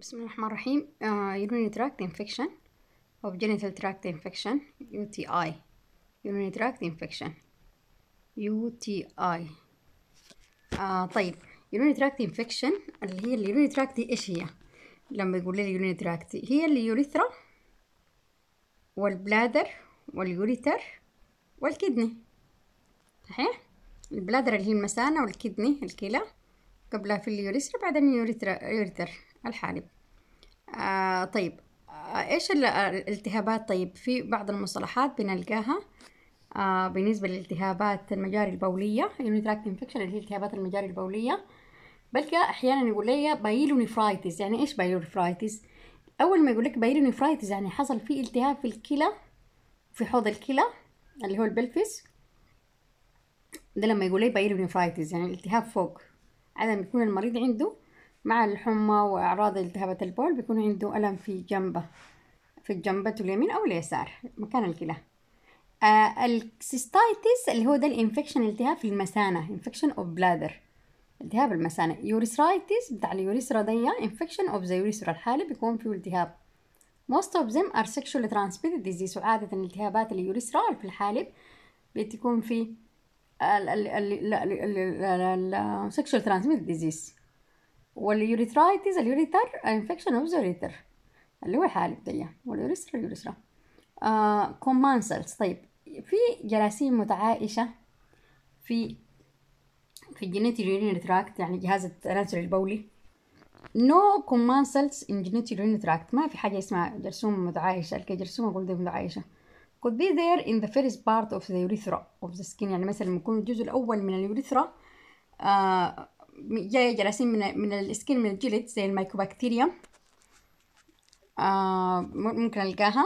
بسم الله الرحمن الرحيم انفكشن آه، urinary tract infection أو genital tract infection UTI urinary tract infection UTI اي آه، طيب urinary tract infection اللي هي اليورينري tract إيش هي؟ لما يقول لي اليورينري تراكت هي اليوريثرا والبلادر واليوريتر والكدني صحيح؟ البلادر اللي هي المثانة والكدني الكلى قبلها في اليوريثرا بعدين اليوريتر الحالب آه طيب آه ايش الالتهابات طيب في بعض المصطلحات بنلقاها آه بالنسبة للالتهابات المجاري البولية يونيتراكت انفكشن اللي هي التهابات المجاري البولية بلقى احيانا يقول لي بايلونيفرايتس يعني ايش بايلونيفرايتس اول ما يقول لك بايلونيفرايتس يعني حصل في التهاب في الكلى في حوض الكلى اللي هو البلفس ده لما يقول لي بايلونيفرايتس يعني التهاب فوق عدم يكون المريض عنده مع الحمى وأعراض التهابات البول بيكون عنده ألم في جنبه في الجنبة اليمين أو اليسار مكان الكلى آه السيستايتس اللي هو ده الانفكشن التهاب في المثانة انفكشن اوف بلادر التهاب المثانة يوريسرايتس بتاع اليوريسرا دي انفكشن اوف ذا يوريسرا الحالي بيكون فيه التهاب most of them are sexually transmitted disease وعادة التهابات اليوريسرا في الحالب بتكون في ال ال ال ال ال ال sexual transmitted disease واليوريثرايتس اليوريتر انفكشن اوف يوريتر اللي هو الحالة دي واليوريثرا اليوريثرا آه كومان طيب في جراثيم متعايشة في في الجينيتال يورين تراكت يعني جهاز التناسل البولي نو كومانسلز ان جينيتال يورين تراكت ما في حاجة اسمها جرثومة متعايشة اقول دي متعايشة could be there in the first part of the urethra of the skin يعني مثلا يكون الجزء الأول من اليوريثرا آه جاية جراثيم من, من السكين من الجلد زي الميكوبكتيريا آه ممكن ألقاها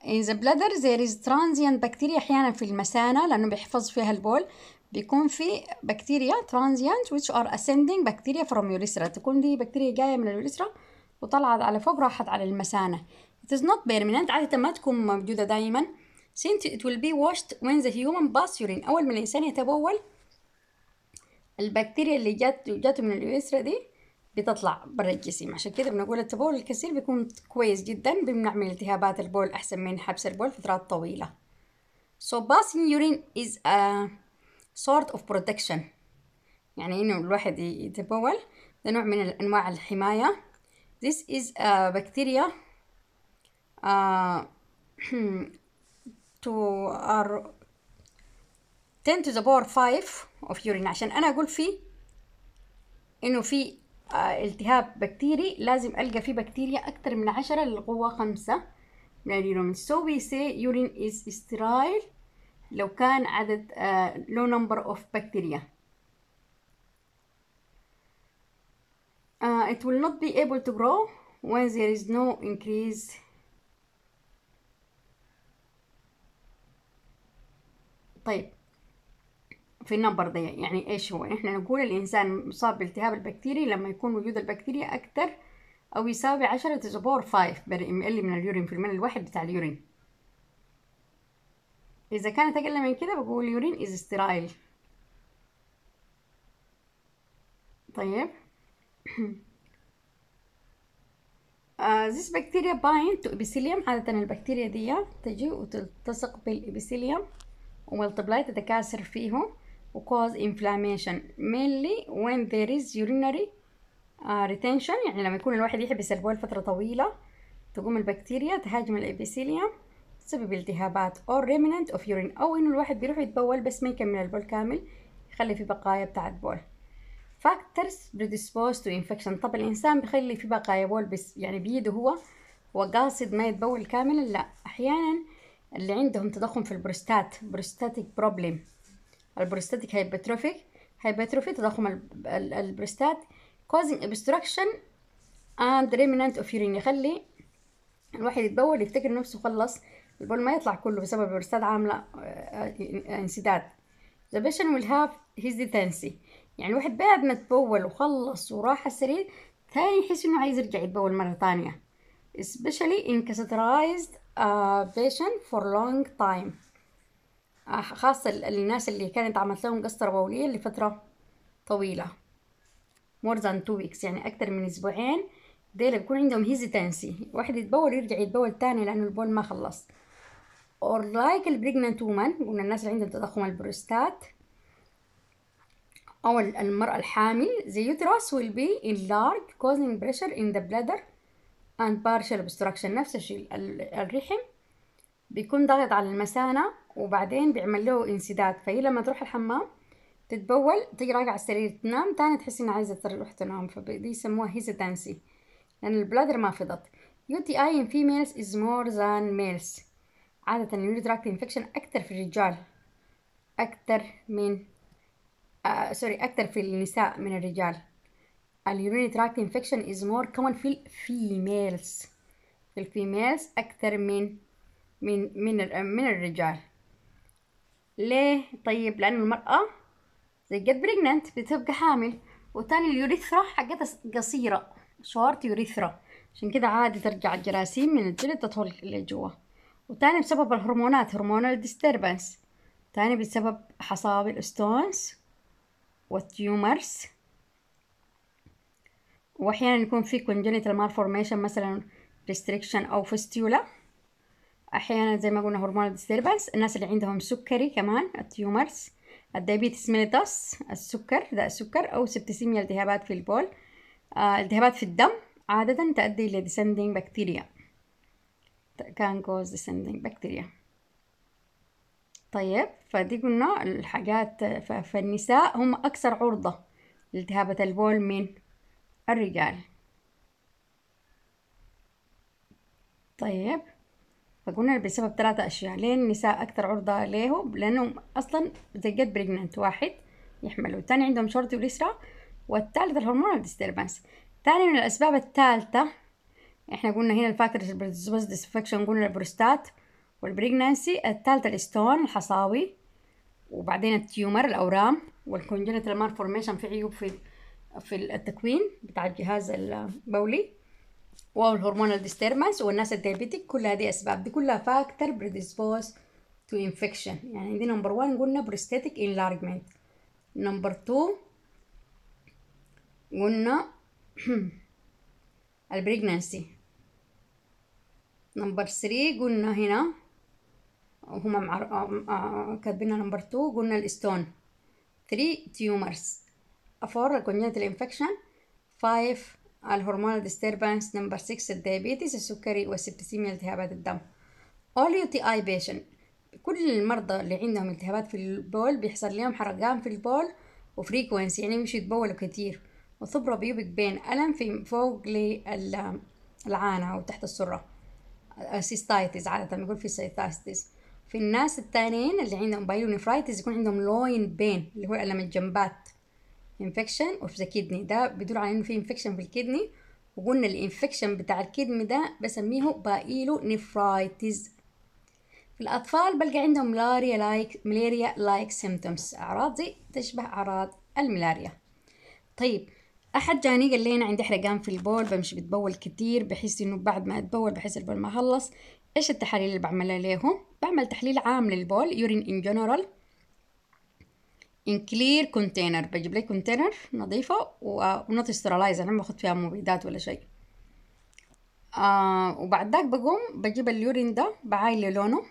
in the bladder there is transient bacteria أحيانا في المثانة لأنه بيحفظ فيها البول بيكون في بكتيريا transient which are ascending bacteria from urethra تكون دي بكتيريا جاية من اليوريثرا وطلعت على فوق راحت على المثانة it is not permanent عادة ما تكون موجودة دائما since it will be washed when the human pass urine أول ما الإنسان يتبول البكتيريا اللي جات جات من اليسرى دي بتطلع برا الجسم عشان كده بنقول التبول الكثير بيكون كويس جدا بيمنع من التهابات البول أحسن من حبس البول فترات طويلة so passing urine is a sort of protection يعني إنه الواحد يتبول ده نوع من أنواع الحماية this is a bacteria uh, to our 10 to the power 5 of urine عشان انا اقول فيه انه في التهاب بكتيري لازم القى فيه بكتيريا اكتر من 10 للقوه 5 من اليورين so we say urine is sterile لو كان عدد لو low number of bacteria it will not be able to grow when there is no increase طيب في النمبر ده يعني ايش هو احنا نقول الانسان مصاب بالتهاب البكتيري لما يكون وجود البكتيريا اكثر او يساوي عشرة از باور 5 بر ام ال من اليورين في المل الواحد بتاع اليورين اذا كانت اقل من كده بقول اليورين از سترايل طيب آه، this bacteria bind to epithelium عادة البكتيريا دي تجي وتلتصق بالابيثيليوم وملتبلاي تتكاثر فيهم وكوز inflammation mainly when there is urinary uh, retention يعني لما يكون الواحد يحبس البول فترة طويلة تقوم البكتيريا تهاجم الابيثيليوم تسبب التهابات or remnant of urine أو إنه الواحد بيروح يتبول بس ما يكمل البول كامل يخلي في بقايا بتاعة بول factors predisposed to infection طب الإنسان بيخلي في بقايا بول بس يعني بيده هو وقاصد ما يتبول كاملا لا أحيانا اللي عندهم تضخم في البروستات بروستاتيك بروبلم البروستاتيك هايبرتروفي هايبرتروفي تضخم البروستات causing obstruction and remnant of urine يخلي الواحد يتبول يفتكر نفسه خلص البول ما يطلع كله بسبب البروستات عاملة آه، آه، انسداد the patient will have his detency يعني الواحد بعد ما تبول وخلص وراح السرير تاني يحس انه عايز يرجع يتبول مرة تانية especially in catheterized uh, patient for long time آه، خاصة الناس اللي كانت عملت لهم قسطرة بولية لفترة طويلة more than two weeks يعني أكتر من أسبوعين ديل بيكون عندهم هيزيتانسي واحد يتبول يرجع يتبول تاني لأنه البول ما خلص or like البريجنانت وومن قلنا الناس اللي عندهم تضخم البروستات أو المرأة الحامل the uterus will be enlarged causing pressure in the bladder and partial obstruction نفس الشيء الرحم بيكون ضاغط على المثانة وبعدين بيعمل له انسداد فهي لما تروح الحمام تتبول تيجي راجعة على السرير تنام تاني تحس انها عايزة تروح تنام فدي يسموها هيزيتانسي لأن البلادر ما فضت UTI in females is more than males عادة اليوري تراكت انفكشن أكتر في الرجال أكتر من آه سوري أكتر في النساء من الرجال اليوريني تراكت انفكشن is more common في الفيميلز في الفيميلز أكتر من من من من الرجال ليه طيب لأن المرأة زي جت بريجننت بتبقى حامل وتاني اليوريثرا حقتها قصيرة شورت يوريثرا عشان كده عادي ترجع الجراثيم من الجلد اللي لجوا وتاني بسبب الهرمونات هرمونال ديستربنس تاني بسبب حصاب الستونز والتيومرز واحيانا يكون في congenital malformation مثلا restriction او فستيولا احيانا زي ما قلنا هرمون الديستربنس الناس اللي عندهم سكري كمان التيومرز الديابيتس ميليتس السكر ذا السكر او سبتسيميا التهابات في البول آه التهابات في الدم عادة تؤدي إلى descending بكتيريا كان كوز ديسندينج بكتيريا طيب فدي قلنا الحاجات فالنساء هم أكثر عرضة لالتهابة البول من الرجال طيب فقلنا بسبب ثلاثة أشياء ليه النساء أكثر عرضة له لأنهم أصلا زي جد بريجننت واحد يحملوا الثاني عندهم شورتي واليسرى والثالث الهرمونال ديستربنس ثاني من الأسباب الثالثة إحنا قلنا هنا الفاكتور بس ديسفكشن قلنا البروستات والبريجنانسي الثالثة الستون الحصاوي وبعدين التيومر الأورام والكونجنتال مارفورميشن في عيوب في في التكوين بتاع الجهاز البولي والهرمونال ديستربنس والناس الديابيتيك كل هذه اسباب دي كلها فاكتور بريديسبوز تو انفكشن يعني دي نمبر 1 قلنا بروستاتيك انلارجمنت نمبر 2 قلنا البريجنسي نمبر 3 قلنا هنا هما معر... كاتبين نمبر 2 قلنا الاستون 3 تيومرز 4 congenital infection 5 الهرمونال ديستربانس نمبر 6 الديابيتس السكري والسبتسيميا التهابات الدم all UTI patient كل المرضى اللي عندهم التهابات في البول بيحصل لهم حرقان في البول وفريكوينس يعني مش يتبولوا كتير وثبرة بيوبك بين ألم في فوق العانه أو تحت السرة سيستايتس عادة بيقول في سيستايتس في الناس التانيين اللي عندهم بايلونيفرايتس يكون عندهم لوين بين اللي هو ألم الجنبات انفكشن وفي ذا كيدني ده بيدل على انه في انفكشن في الكدني وقلنا الانفكشن بتاع الكيدني ده بسميه بايلو نفرايتيز في الأطفال بلقى عندهم ملاريا لايك ملاريا لايك سيمتومز أعراض دي تشبه أعراض الملاريا طيب أحد جاني قال لي أنا عندي حرقان في البول بمشي بتبول كتير بحس إنه بعد ما أتبول بحس البول ما خلص إيش التحاليل اللي بعملها ليهم؟ بعمل تحليل عام للبول يورين إن جنرال ان كلير كونتينر بجيب لي كونتينر نظيفه ونوت سترالايزر انا ما باخد فيها مبيدات ولا شيء آه وبعد ذاك بقوم بجيب اليورين ده بعايله لونه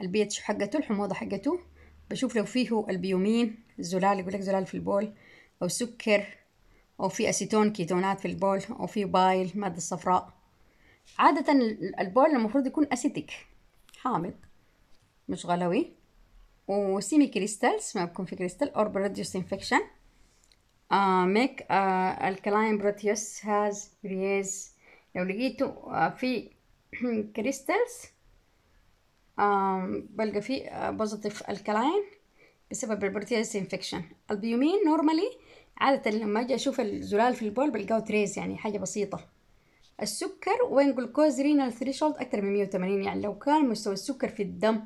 البي اتش حقته الحموضه حقته بشوف لو فيه البيومين الزلال يقول لك زلال في البول او سكر او في اسيتون كيتونات في البول او في بايل ماده صفراء عاده البول المفروض يكون اسيتيك حامض مش غلوي وسيمي كريستال ما بكون في كريستال or produce infection ميك الكلاين بروتيوس هاز ريز has rease لو لقيتو آه، في كريستالز بلقى في بوزيتيف آه، الكلاين بسبب البروتيوس انفكشن البيومين نورمالي عادة لما اجي اشوف الزلال في البول بلقاه تريز يعني حاجة بسيطة السكر وين جلوكوز رينال ثريشولد اكتر من 180 يعني لو كان مستوى السكر في الدم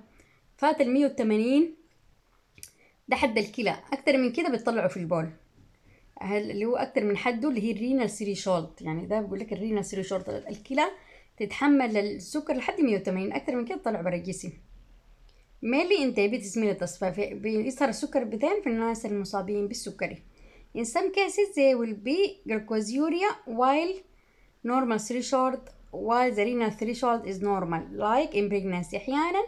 فات ال 180 ده حد الكلى اكتر من كده بتطلعه في البول اللي هو اكتر من حده اللي هي الرينال شولت يعني ده بيقول لك الرينال شولت الكلى تتحمل السكر لحد 180 اكتر من كده تطلع الجسم مالي انت بيتس التصفيف بيظهر السكر بتاعي في الناس المصابين بالسكري In some cases they will be glucosuria while normal threshold while the renal threshold is normal like in pregnancy احيانا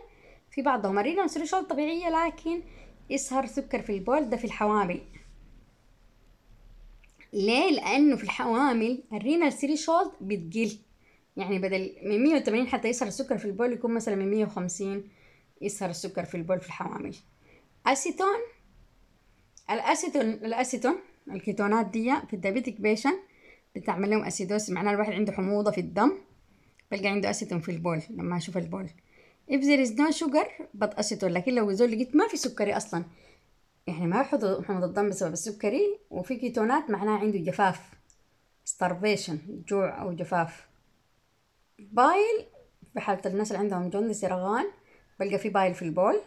في بعضهم الرينوس ريشول طبيعية لكن يسهر سكر في البول ده في الحوامل ليه؟ لأنه في الحوامل الرينال شولد بتقل يعني بدل من 180 حتى يسهر السكر في البول يكون مثلا من 150 يسهر السكر في البول في الحوامل أسيتون الأسيتون الأسيتون الكيتونات دي في الدايبيتك بيشن بتعمل لهم أسيدوس معناه الواحد عنده حموضة في الدم بلقى عنده أسيتون في البول لما أشوف البول if there is no sugar acetone لكن لو زول لقيت ما في سكري أصلا يعني ما يحطوا حمض الضم بسبب السكري وفي كيتونات معناها عنده جفاف starvation جوع أو جفاف بايل في حالة الناس اللي عندهم جوندس رغان بلقى في بايل في البول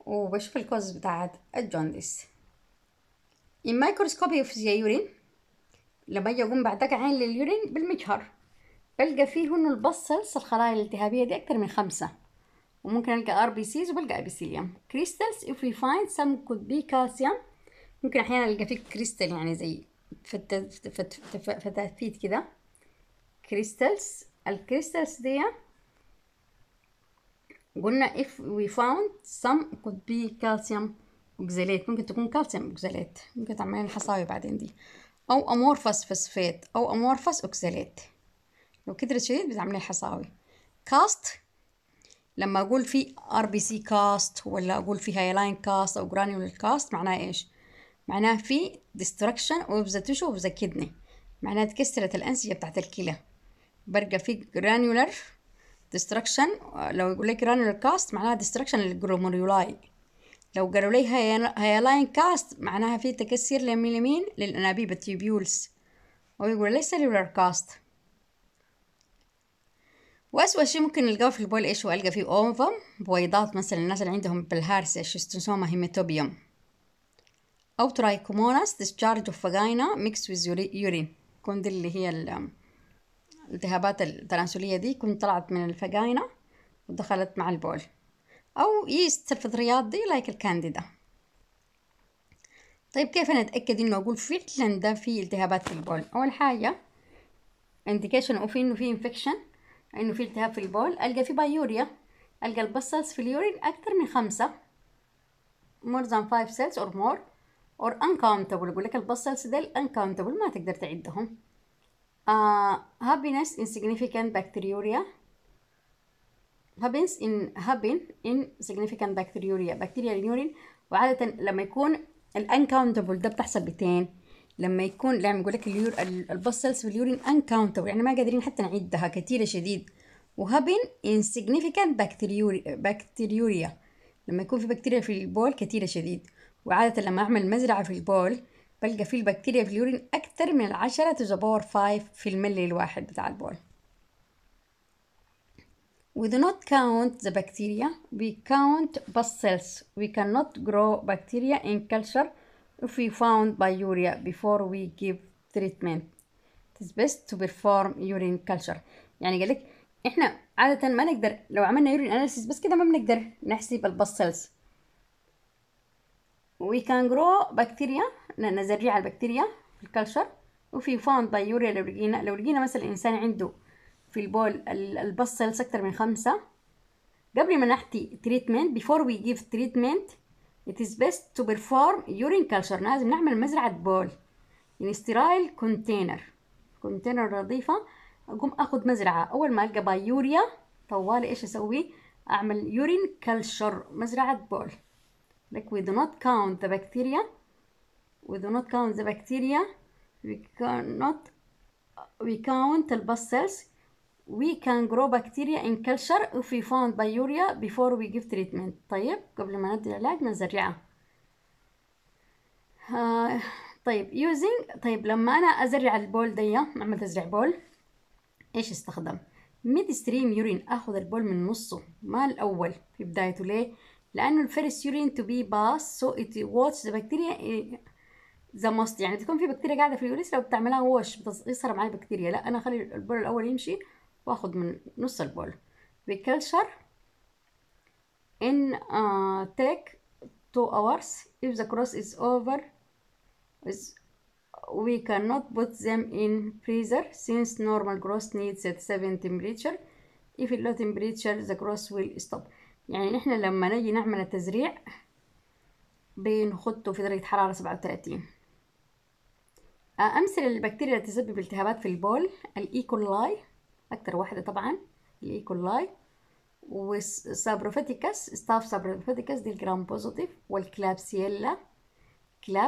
وبشوف الكوز بتاعت الجوندس in microscopy of the urine لما اجي اقوم بعد عين لليورين بالمجهر بلقى فيه انه البصلص الخلايا الالتهابيه دي اكتر من خمسه وممكن القى ار بي سيز وبلقى ابيثيليوم كريستالز اف وي فايند سم كود بي كالسيوم ممكن احيانا القى فيك كريستال يعني زي فتافيت كده كريستالز الكريستالز دي قلنا if we found some could be calcium اوكزاليت ممكن تكون كالسيوم اوكزاليت ممكن تعملين حصاوي بعدين دي او امورفس فوسفات او امورفس اوكزاليت لو كترت شديد بتعملي حصاوي كاست لما اقول في ار بي سي كاست ولا اقول في هايلاين كاست او جرانيولر كاست معناه ايش معناه في ديستركشن اوف ذا تشو اوف ذا كدني معناه تكسرت الانسجه بتاعت الكلى برجع في جرانيولر ديستركشن لو يقول لك جرانيولر كاست معناها ديستركشن للجلوميرولاي لو قالوا لي هايلاين كاست معناها في تكسير لمين لمين للانابيب التيبيولز ويقول لي سيلولر كاست وأسوأ شيء ممكن نلقاه في البول إيش وألقى فيه أوفم بويضات مثلا الناس اللي عندهم بالهارس شيستوسوما هيماتوبيوم أو ترايكوموناس ديسشارج اوف vagina ميكس ويز يورين كون دي اللي هي الالتهابات التناسلية دي كون طلعت من الفجاينة ودخلت مع البول أو ييست الفطريات دي لايك الكانديدا طيب كيف أنا أتأكد إنه أقول فعلا ده في التهابات في البول أول حاجة انديكيشن اوف إنه في انفكشن انه في التهاب في البول القى في بايوريا القى البصلز في اليورين اكثر من خمسة more than five cells or more or uncountable يقول لك البسلز ديل uncountable ما تقدر تعدهم uh, happiness in significant bacteriuria happens in happen in significant bacteriuria bacteria urine وعادة لما يكون ال uncountable ده بتحسب بتين لما يكون لما يقول لك اليور البسلز واليورين كاونتر يعني ما قادرين حتى نعدها كثيره شديد وهبن insignificant بكتيريوريا لما يكون في بكتيريا في البول كثيرة شديد وعادة لما أعمل مزرعة في البول بلقى في البكتيريا في اليورين أكثر من العشرة to the 5 في الملي الواحد بتاع البول We do not count the bacteria, we count bus cells. We cannot grow bacteria in culture if we found biuria before we give treatment it's best to perform urine culture يعني قال لك احنا عادة ما نقدر لو عملنا urine analysis بس كده ما بنقدر نحسب البصلز we can grow bacteria نزرع البكتيريا في الكلشر وفي فاوند بايوريا لو لقينا لو لقينا مثلا انسان عنده في البول البصل اكثر من خمسة قبل ما نحكي تريتمنت before we give treatment It is best to perform urine culture لازم نعمل مزرعة بول يعني sterile container container نظيفة أقوم أخذ مزرعة أول ما ألقى بايوريا طوالي إيش أسوي أعمل urine culture مزرعة بول like we do not count the bacteria we do not count the bacteria we cannot we count the cells we can grow bacteria in culture if we found biuria before we give treatment طيب قبل ما ندي العلاج نزرعها آه طيب using طيب لما أنا أزرع البول دي لما تزرع بول إيش استخدم ميد ستريم يورين أخذ البول من نصه ما الأول في بدايته ليه لأنه الفيرست يورين to be باس so it watch the bacteria ذا ماست يعني تكون في بكتيريا قاعده في اليوريثرا وبتعملها ووش بتصغير معايا بكتيريا لا انا اخلي البول الاول يمشي واخد من نص البول we culture in uh, take two hours if the cross is over is we cannot put them in freezer since normal cross needs at 7 temperature if low temperature the cross will stop يعني نحن لما نجي نعمل التزريع بنحطه في درجة حرارة 37 أمثلة البكتيريا اللي تسبب التهابات في البول الإيكولاي اكتر واحده طبعا الايكولاي وسابروفيتيكاس ستاف سابروفيتيكاس دي الجرام بوزيتيف والكلابسيلا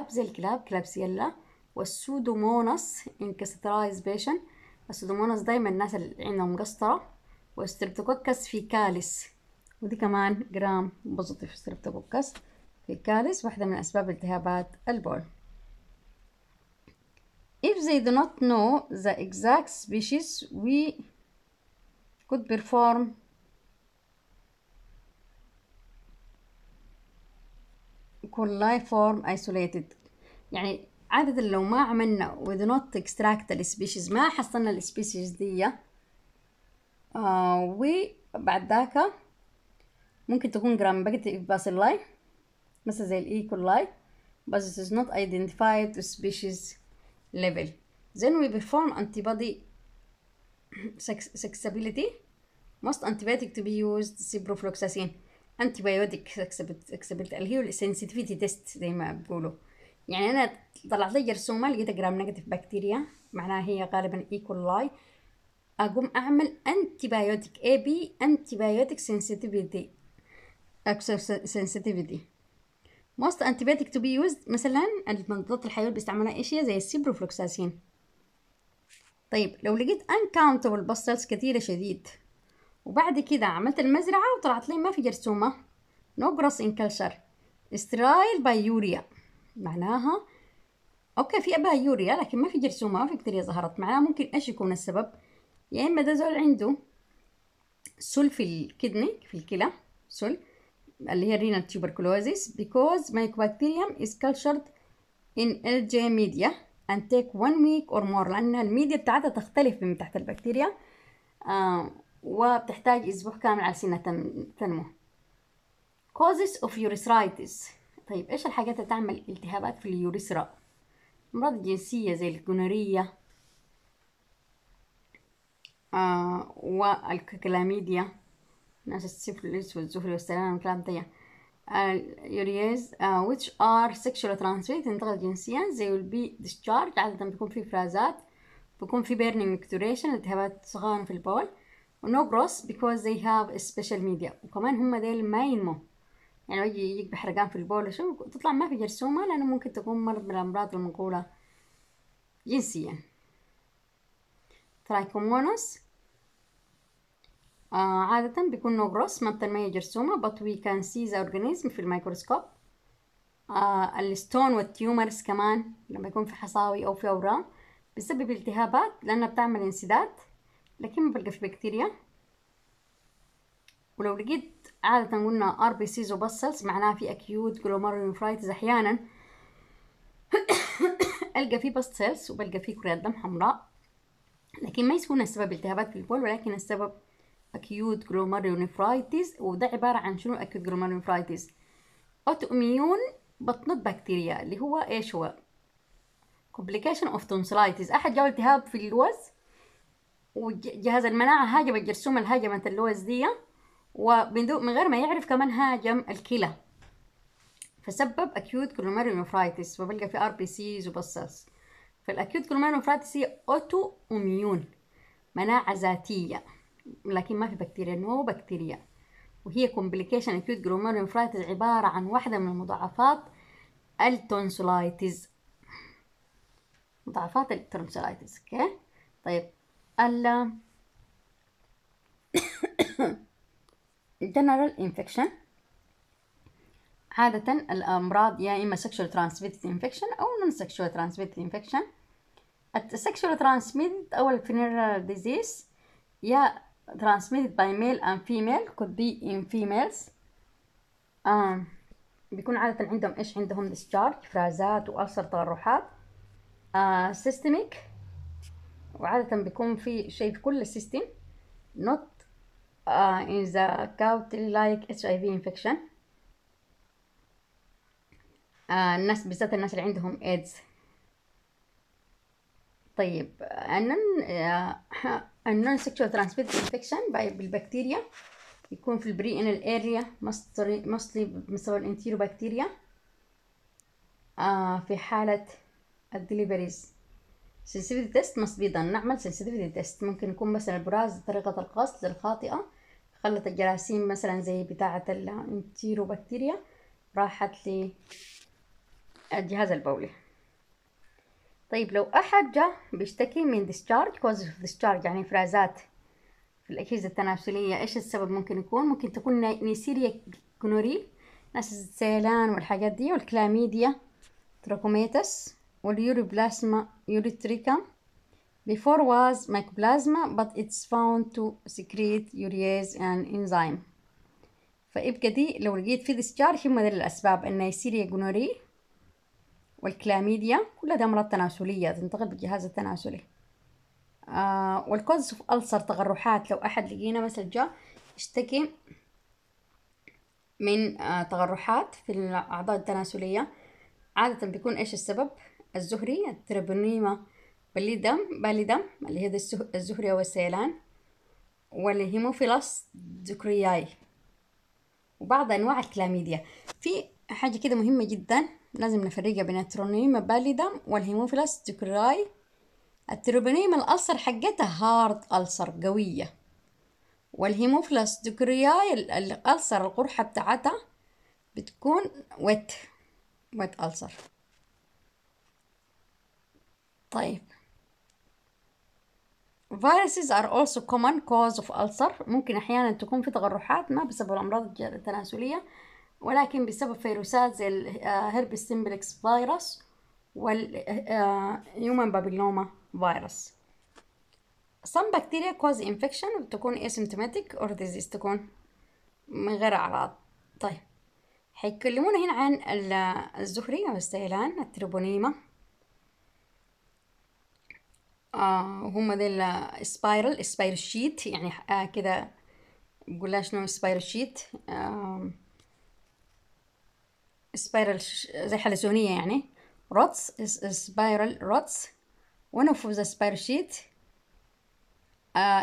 زي الكلاب كلابسيلا والسودوموناس انكسترايز بيشن السودوموناس دايما الناس اللي عندهم قسطره في كالس ودي كمان جرام بوزيتيف ستريبتوكوكس كالس واحده من اسباب التهابات البول If they do not know the exact species, we could perform coliform isolated يعني عادة لو ما عملنا we do not extract the species ما حصلنا ال species دي we بعد ذاك ممكن تكون جرام باكت باسيلاي مثلا زي الاي كولاي بس it is not identified species level. Then we perform antibody susceptibility. Most antibiotic to be used ciprofloxacin. antibiotic susceptibility اللي هي السنسيتيفيتي تيست زي ما بيقولوا. يعني أنا طلعت لي جرثومة لقيت جرام نيجاتيف بكتيريا معناها هي غالبا ايكولاي أقوم أعمل antibiotic AB antibiotic sensitivity sensitivity most antibiotic to be used مثلا المضادات الحيوية اللي بيستعملها اشياء زي السيبروفلوكساسين طيب لو لقيت uncountable bustles كتيرة شديد وبعد كده عملت المزرعة وطلعت لي ما في جرثومة no grass in culture sterile by urea معناها اوكي في ابها يوريا لكن ما في جرثومة ما في بكتيريا ظهرت معناها ممكن ايش يكون السبب يا اما ده زول عنده سل في الكدني في الكلى سل اللي هي الرينال tuberculosis because mycobacterium is cultured in LJ media and take one week or more لأن الميديا بتاعتها تختلف من تحت البكتيريا آه وبتحتاج أسبوع كامل على سنة تنمو causes of urethritis طيب إيش الحاجات اللي تعمل التهابات في اليوريثرا أمراض جنسية زي الجونورية آه والكلاميديا ناس السفل الأسود السفلي والسلام الكلام ده اليوريز which are sexual transmitted ينتقل جنسيا زي will be discharged عادة بيكون في فرازات بيكون في burning micturation التهابات صغار في البول و no gross because they have special media وكمان هم ديل ما ينمو يعني يجي يجيك بحرقان في البول شو تطلع ما في جرثومة لأنه ممكن تكون مرض من الأمراض المنقولة جنسيا ترايكومونوس آه عادة بيكون نو جروس ما بتنمي جرثومة but we can see the organism في الميكروسكوب آه الستون والتيومرز كمان لما يكون في حصاوي أو في أورام بسبب التهابات لأنها بتعمل انسداد لكن ما بلقى في بكتيريا ولو لقيت عادة قلنا ار بي سيز وبسلز معناها في اكيوت جلوميرولونفرايتس احيانا القى فيه بسلز وبلقى فيه كريات دم حمراء لكن ما يكون السبب التهابات في البول ولكن السبب اكيوت جلوميرونيفرايتس وده عباره عن شنو اكيوت جلوميرونيفرايتس اوتو اميون بطنه بكتيريا اللي هو ايش هو كومبليكيشن اوف تونسلايتس احد جاب التهاب في اللوز وجهاز المناعه هاجم الجرثومه الهاجمة اللوز دي ومن غير ما يعرف كمان هاجم الكلى فسبب اكيوت جلوميرونيفرايتس وبلقى في ار بي سيز وبصص فالاكيوت جلوميرونيفرايتس اوتو اميون مناعه ذاتيه لكن ما في بكتيريا نمو بكتيريا وهي كومبليكيشن اكيوت جلوميرولين فرايتس عبارة عن واحدة من المضاعفات التونسولايتز مضاعفات التونسولايتز اوكي طيب ال general infection عادة الأمراض يا إما sexual transmitted infection أو non sexual transmitted infection السكشوال transmitted أو الفينيرال ديزيز يا transmitted by male and female could be in females um, بيكون عادة عندهم إيش عندهم discharge إفرازات واثر تقرحات uh, systemic وعادة بيكون في شيء في كل السيستم not uh, in the gout like HIV infection uh, الناس بالذات الناس اللي عندهم AIDS طيب أنا النون سيكشوال ترانسميتد انفكشن بالبكتيريا يكون في البري انال اريا مصلي مستوى الانتيرو بكتيريا آه في حالة الدليفريز sensitivity تيست مست بي نعمل sensitivity تيست ممكن يكون مثلا البراز طريقة القصد الخاطئة خلت الجراثيم مثلا زي بتاعة الانتيرو بكتيريا راحت للجهاز البولي طيب لو أحد جاء بيشتكي من discharge cause of discharge يعني إفرازات في الأجهزة التناسلية إيش السبب ممكن يكون ممكن تكون نيسيريا كنوري ناس السيلان والحاجات دي والكلاميديا تراكوميتس واليوروبلازما يوريتريكا before was mycoplasma but it's found to secrete urease and enzyme فيبقى دي لو لقيت في discharge هم دول الأسباب النيسيريا جنوري والكلاميديا كلها دي أمراض تناسلية تنتقل بالجهاز التناسلي آه والكوز اوف ألسر تغرحات لو أحد لقينا مثلا جاء يشتكي من آه تغرحات في الأعضاء التناسلية عادة بيكون إيش السبب الزهري التربونيما بلي دم بالي دم اللي هي الزهري أو السيلان والهيموفيلس ذكرياي وبعض أنواع الكلاميديا في حاجة كده مهمة جدا لازم نفرقها بين الترونيما باليدم والهيموفيلاس تكراي التروبونيما الألصر حقتها هارد ألصر قوية والهيموفلاس تكرياي الألصر القرحة بتاعتها بتكون ويت ويت ألصر طيب viruses are also common cause of ulcer ممكن أحيانا تكون في تغرحات ما بسبب الأمراض التناسلية ولكن بسبب فيروسات زي الهربس آه، سيمبلكس فيروس والهيومن آه، بابيلوما فيروس some بكتيريا cause infection بتكون asymptomatic or disease تكون من غير أعراض طيب هيتكلمونا هنا عن الزهري أو السيلان التربونيما آه هم ذي السبايرل سبايرل شيت يعني آه كده بقول شنو سبايرل شيت آه سبايرال زي حلزونية يعني روتس سبايرال روتس ونفوذ سبايرال شيت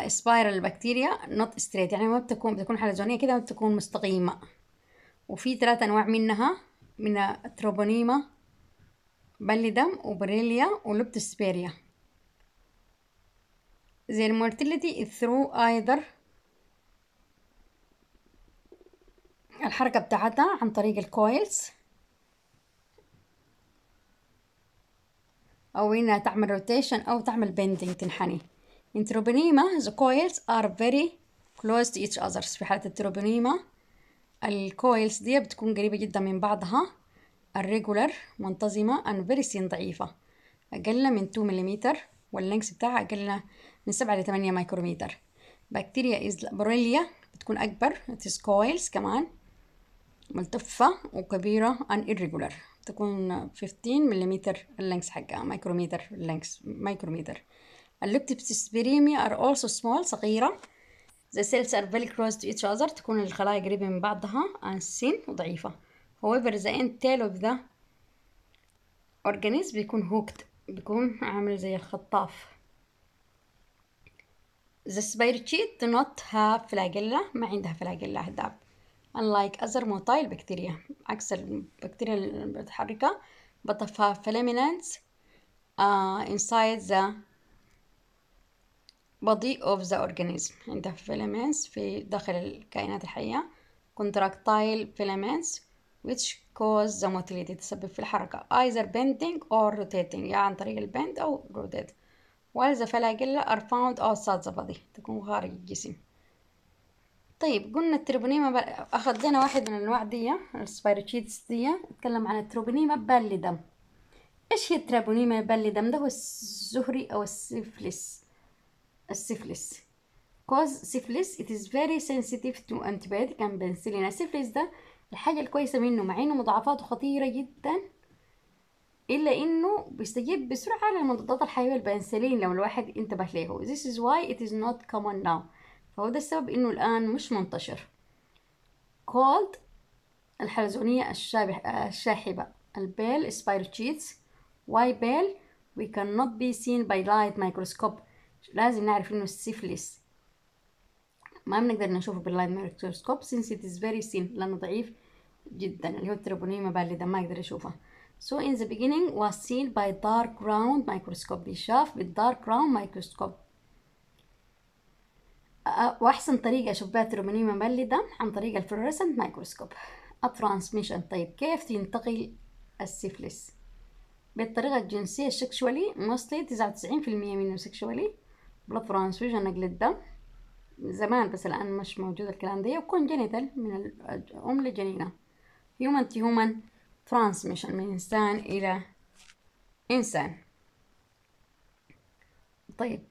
سبايرال بكتيريا نوت ستريت يعني ما بتكون بتكون حلزونية كده ما بتكون مستقيمة وفي ثلاثة أنواع منها من تروبونيما بلدم وبريليا ولوبتسبيريا زي المورتيليتي ثرو through الحركة بتاعتها عن طريق الكويلز أو إنها تعمل روتيشن أو تعمل بيندينج تنحني In the coils are very close to each other في حالة التروبونيما الكويلز دي بتكون قريبة جدا من بعضها الريجولر منتظمة and very thin ضعيفة أقل من 2 ملم واللينكس بتاعها أقل من 7 ل 8 مايكرومتر بكتيريا از بوريليا بتكون أكبر is كويلز كمان ملتفة وكبيرة ان irregular تكون 15 ملم اللينكس حقها مايكرومتر اللينكس مايكرومتر سبيريمي are also small صغيرة The cells are very close to each other تكون الخلايا قريبة من بعضها and thin وضعيفة however the end of the organism بيكون hooked بيكون عامل زي الخطاف The spirochete do not have flagella ما عندها flagella هداب unlike other motile bacteria عكس البكتيريا المتحركة but filaments uh, inside the body of the organism عندها filaments في داخل الكائنات الحية contractile filaments which cause the motility تسبب في الحركة either bending or rotating يعني عن طريق البند أو rotate while the flagella are found outside the body تكون خارج الجسم طيب قلنا التروبونيما ب... اخذ لنا واحد من الانواع دي السبايروتشيتس دي نتكلم عن التروبونيما دم ايش هي التروبونيما دم ده هو الزهري او السيفلس السيفلس كوز سيفلس ات از فيري سنسيتيف تو انتيبيوتيك and بنسلين السيفلس ده الحاجة الكويسة منه مع انه مضاعفاته خطيرة جدا الا انه بيستجيب بسرعة للمضادات الحيوية البنسلين لو الواحد انتبه ليه this is why it is not common now فهو ده السبب انه الان مش منتشر كولد الحلزونية الشابح الشاحبة البيل سباير تشيتس واي بيل we cannot بي سين باي لايت مايكروسكوب لازم نعرف انه السيفلس ما بنقدر نشوفه باللايت مايكروسكوب since it is very thin لانه ضعيف جدا اللي هو التربونيما بالدة ما اقدر اشوفه so in the beginning was seen by dark ground microscope بيشاف بالدارك ground microscope واحسن طريقه اشوف بها تروبونيما مالدا عن طريق الفلوريسنت مايكروسكوب الترانسميشن طيب كيف ينتقل السيفلس بالطريقه الجنسيه السكشوالي موستلي 99% منه سكشوالي بلاد ترانسفيوجن نقل الدم زمان بس الان مش موجود الكلام ده جينيتال من الام لجنينه هيومن تو هيومن ترانسميشن من انسان الى انسان طيب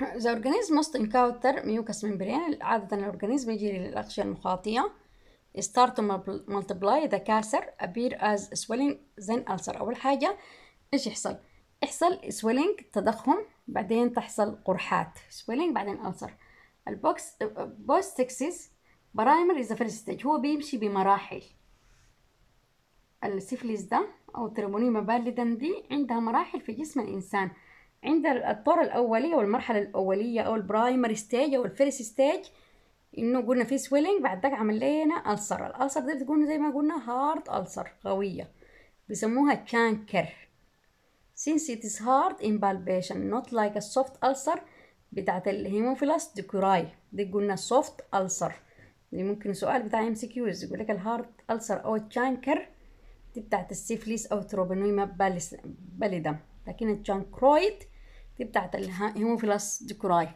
The organism must encounter mucous membrane عادة الأورجانيزم يجري للأغشية المخاطية start to multiply the cancer appear as swelling then ulcer أول حاجة إيش يحصل؟ يحصل swelling تضخم بعدين تحصل قرحات swelling بعدين ulcer البوكس بوست سكسس برايمر إذا فيرست ستيج هو بيمشي بمراحل السيفليس ده أو الترمونيما بالدا دي عندها مراحل في جسم الإنسان عند الطارة الأولية والمرحلة الأولية أو البرايمري ستاج أو الفيرست ستاج إنه قلنا فيه سويلنج بعد ذاك عملينا ألسر الألسر دي بتكون زي ما قلنا هارد ألسر قويه بيسموها كانكر since it is hard in palpation not like a soft ulcer بتاعت الهيموفيلاس ديكوراي دي قلنا soft ulcer دي ممكن سؤال بتاع ام سي كيوز يقول لك الهارد ألسر أو الجانكر دي بتاعت السيفليس أو تروبينويما باليدم لكن الجانكرويد دي بتاعت الهيموفيلس ديكوراي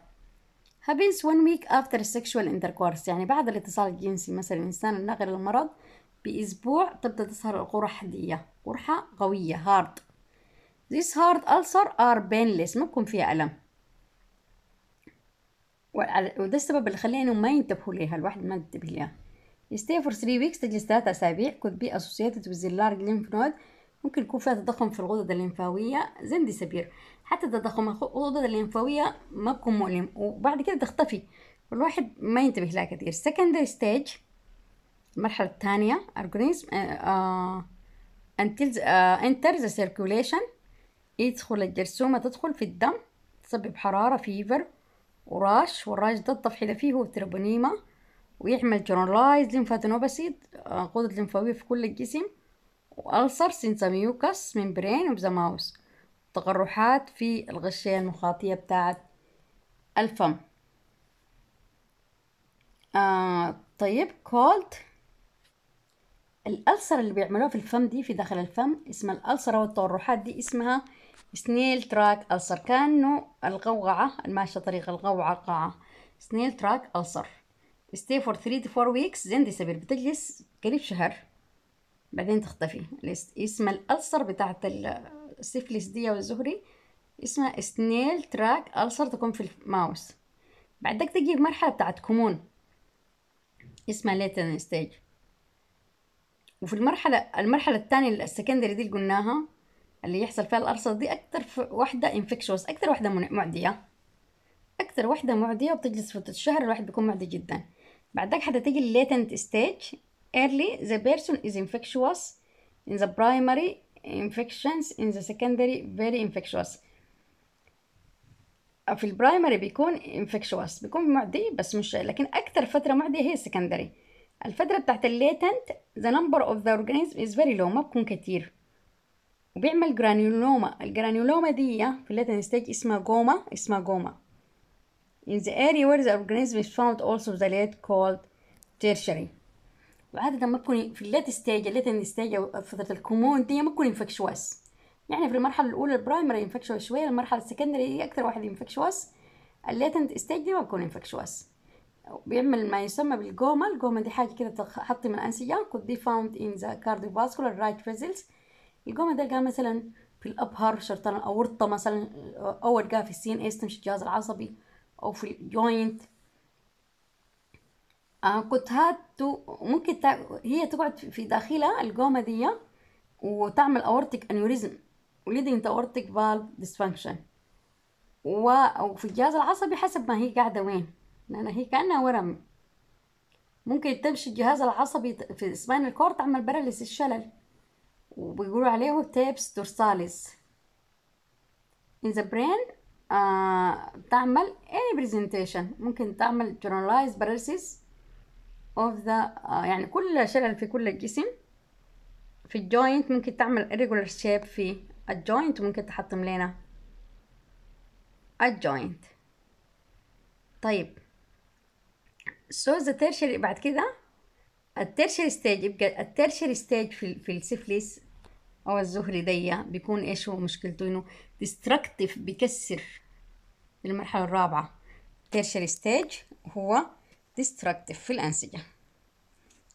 هابينس وان ويك افتر sexual انتركورس يعني بعد الاتصال الجنسي مثلا الإنسان الناقل المرض بأسبوع تبدأ تظهر القرح دية قرحة قوية هارد ذيس هارد ألسر ار بينليس ما بكون فيها ألم وده السبب اللي خلاني ما ينتبهوا ليها الواحد ما ينتبه ليها stay for 3 weeks تجلس 3 أسابيع could be associated with the large lymph node ممكن يكون فيها تضخم في الغدد الليمفاوية زي سبير حتى التضخم الغدد الليمفاويه ما بكون مؤلم وبعد كده تختفي الواحد ما ينتبه لها كتير secondary ستيج المرحلة الثانية اورجانيزم آه، آه، until انتر ذا آه، circulation يدخل الجرثومة تدخل في الدم تسبب حرارة فيفر وراش والراش ده الطفح اللي فيه هو التربونيما ويعمل generalized lymphadenopathy غدد لمفاوية في كل الجسم وألسر سينزاميوكس ممبرين وبزماوس تقرحات في الغشية المخاطية بتاعت الفم آه طيب كولد الألسر اللي بيعملوها في الفم دي في داخل الفم اسمها الألسرة والتقرحات دي اسمها سنيل تراك ألسر كأنه الغوعة الماشية طريق الغوعة قاعة سنيل تراك ألسر stay for 3 to 4 weeks دي disappear بتجلس قريب شهر بعدين تختفي اسم الألسر بتاعت ال السيفلس دي والزهري اسمها سنيل تراك ألسر تكون في الماوس بعدك تجي المرحلة بتاعت كومون اسمها ليتن ستيج وفي المرحلة المرحلة الثانية السكندري دي اللي قلناها اللي يحصل فيها الألسر دي أكثر وحدة انفكشوس أكثر وحدة معدية أكثر وحدة معدية وبتجلس فترة الشهر الواحد بيكون معدي جدا بعدك حتى حتتيجي الليتنت ستيج early the person is infectious in the primary infections in the secondary very infectious آه، في البرايمري بيكون infectious بيكون معدي بس مش لكن اكثر فترة معدية هي السكندري الفترة بتاعت الليتنت the number of the organism is very low ما بكون كتير وبيعمل جرانيولوما الجرانيولوما دي في اللاتين ستيج اسمها جوما اسمها جوما in the area where the organism is found also the late called tertiary وعادة ما تكون في الليت ستيج الليت ستيج أو فترة الكومون دي ما تكون انفكشوس يعني في المرحلة الأولى البرايمري انفكشوس شوية المرحلة السكندري هي أكثر واحد انفكشوس الليتنت ستيج دي ما بكون انفكشوس بيعمل ما يسمى بالجوما الجوما دي حاجة كده تحطي من الأنسجة could be found in the cardiovascular right vessels الجوما ده لقاه مثلا في الأبهر شرطان الأورطة مثلا أول لقاه في السي ان اس تمشي الجهاز العصبي أو في الجوينت آه، كنت هات ممكن تا... هي تقعد في داخلها القومة دي وتعمل اورتك انيوريزم وليدنج اورتك فالف ديسفانكشن و... وفي الجهاز العصبي حسب ما هي قاعدة وين لأن هي كأنها ورم ممكن تمشي الجهاز العصبي في سباينال كور تعمل براليس الشلل وبيقولوا عليه تيبس دورساليس in the brain آه، تعمل اي برزنتيشن ممكن تعمل جنرالايز براليسيس of the uh, يعني كل شلل في كل الجسم في الجوينت ممكن تعمل irregular shape في الجوينت ممكن تحطم لنا الجوينت طيب so the tertiary بعد كده التيرشري ستيج يبقى التيرشري ستيج في في السيفليس او الزهري دي بيكون ايش هو مشكلته انه ديستركتيف بيكسر المرحله الرابعه التيرشري ستيج هو destructive في الأنسجة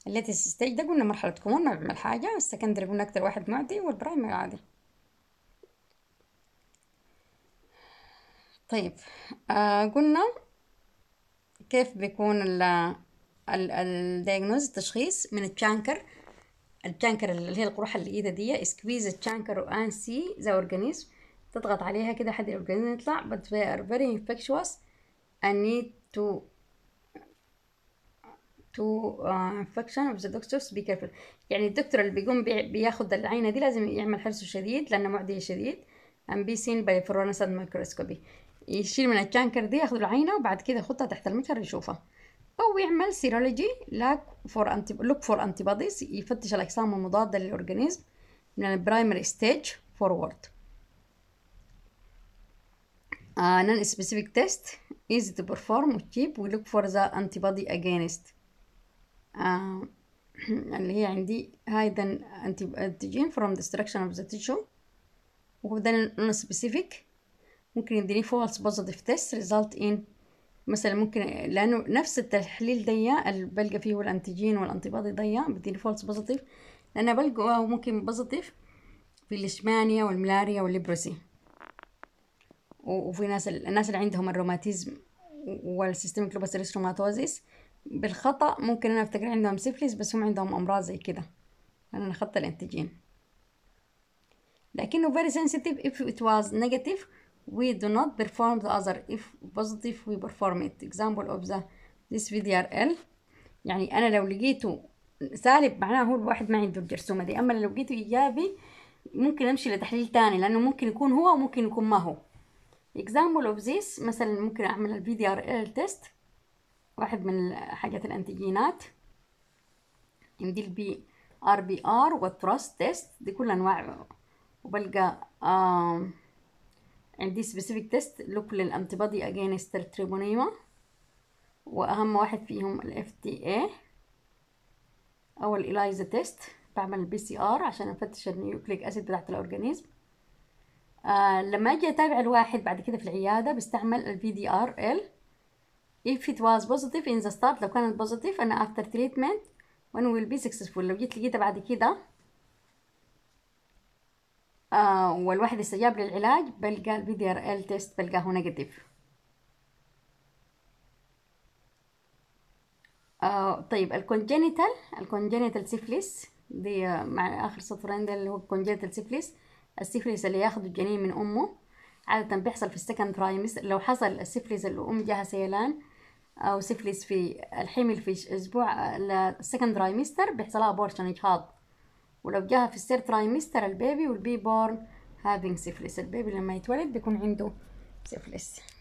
الليتس ستيج ده قلنا مرحلة كمون ما بيعمل حاجة والسكندري قلنا أكتر واحد معدي والبرايمري عادي طيب آه قلنا كيف بيكون ال ال الدياجنوز التشخيص من التشانكر التشانكر اللي هي القروحة اللي إيدها دي سكويز التشانكر وان سي ذا اورجانيزم تضغط عليها كده حد الاورجانيزم يطلع but they are very infectious and need to to انفكشن uh, infection of the doctors be careful يعني الدكتور اللي بيقوم بياخد العينة دي لازم يعمل حرصه شديد لأنه معدية شديد and be seen by fluorescent microscopy يشيل من الكانكر دي ياخد العينة وبعد كده يحطها تحت المجهر يشوفها أو يعمل سيرولوجي فور أنتي لوك فور أنتي بوديز يفتش الأجسام المضادة للأورجانيزم من البرايمري ستيج فورورد non specific test easy to perform cheap, we look for the antibody against آه اللي هي عندي هاي انتي انتيجين from destruction of the tissue وذن non specific ممكن يديني false positive test result in مثلا ممكن لانه نفس التحليل ديا بلقى فيه الانتيجين والانتيبادي ديا بديني false positive لان بلقى ممكن بوزيتيف في الليشمانيا والملاريا والليبروسي وفي ناس الناس اللي عندهم الروماتيزم والسيستميك لوبس روماتوزيس بالخطأ ممكن أنا أفتكر عندهم سيفليس بس هم عندهم أمراض زي كده أنا أخذت الأنتيجين لكنه very sensitive if it was negative we do not perform the other if positive we perform it example of the this VDRL يعني أنا لو لقيته سالب معناه هو الواحد ما عنده الجرثومة دي أما لو لقيته إيجابي ممكن أمشي لتحليل تاني لأنه ممكن يكون هو وممكن يكون ما هو example of this مثلا ممكن أعمل ال VDRL test واحد من حاجات الانتيجينات عندي البي ار بي ار والتراست تيست دي كل انواع وبلقى آه عندي سبيسيفيك تيست لكل الانتباضي اجينست التريبونيما واهم واحد فيهم الاف تي اي او الاليزا تيست بعمل البي سي ار عشان افتش النيوكليك اسيد بتاعت الاورجانيزم آه لما اجي اتابع الواحد بعد كده في العياده بستعمل البي دي ار ال if it was positive in the start لو كانت positive أنا after treatment one will be successful لو جيت لقيتها بعد كده آه والواحد استجاب للعلاج بلقى ال PDRL test بلقاه negative آه طيب ال congenital syphilis دي آه، مع اخر سطرين ده اللي هو congenital syphilis السيفليس اللي ياخده الجنين من امه عادة بيحصل في السكند ترايمستر لو حصل السيفليس الأم جاها سيلان او سيفليس في الحمل في اسبوع السكند ترايمستر بيحصل لها بورشن اجهاض ولو جاها في الثيرد ترايمستر البيبي والبي بورن هافينج سيفليس البيبي لما يتولد بيكون عنده سيفليس